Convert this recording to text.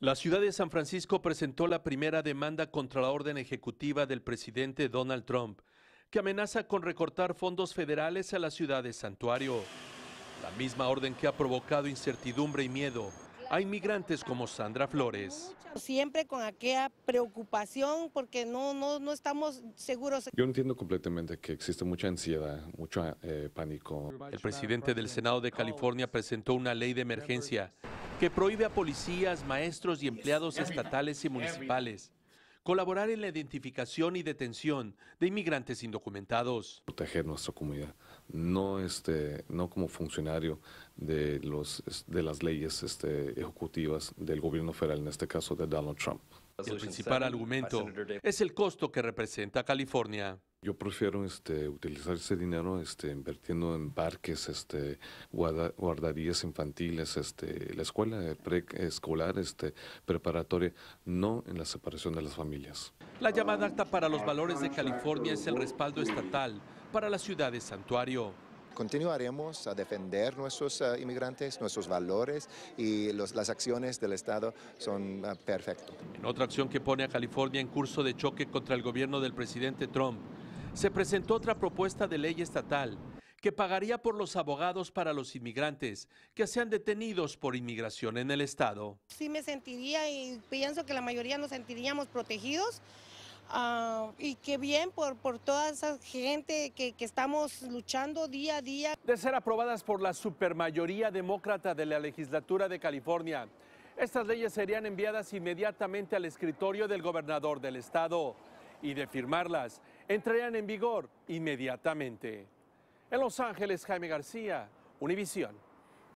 La ciudad de San Francisco presentó la primera demanda contra la orden ejecutiva del presidente Donald Trump, que amenaza con recortar fondos federales a la ciudad de Santuario. La misma orden que ha provocado incertidumbre y miedo a inmigrantes como Sandra Flores. Siempre con aquella preocupación porque no, no, estamos seguros. Yo entiendo completamente que existe mucha ansiedad, mucho eh, pánico. El presidente del Senado de California presentó una ley de emergencia que prohíbe a policías, maestros y empleados estatales y municipales colaborar en la identificación y detención de inmigrantes indocumentados. Proteger nuestra comunidad, no, este, no como funcionario de, los, de las leyes este, ejecutivas del gobierno federal, en este caso de Donald Trump. El principal argumento es el costo que representa California. Yo prefiero este, utilizar ese dinero este, invirtiendo en parques, este, infantiles, este, la escuela preescolar, este, preparatoria, no en la separación de las familias. La llamada acta para los valores de California es el respaldo estatal para la ciudad de Santuario continuaremos a defender nuestros eh, inmigrantes, nuestros valores y las acciones del Estado son eh, perfecto. perfectas. En otra acción que pone a California en curso de choque contra el gobierno del presidente Trump, se presentó otra propuesta de ley estatal que pagaría por los abogados para los inmigrantes que sean detenidos por inmigración en el Estado. Sí me sentiría y pienso que la mayoría nos sentiríamos protegidos ah, y qué bien por, toda esa gente que, que estamos luchando día a día. De ser aprobadas por la supermayoría demócrata de la legislatura de California, estas leyes serían enviadas inmediatamente al escritorio del gobernador del Estado y de firmarlas, entrarían en vigor inmediatamente. En Los Ángeles, Jaime García, Univisión.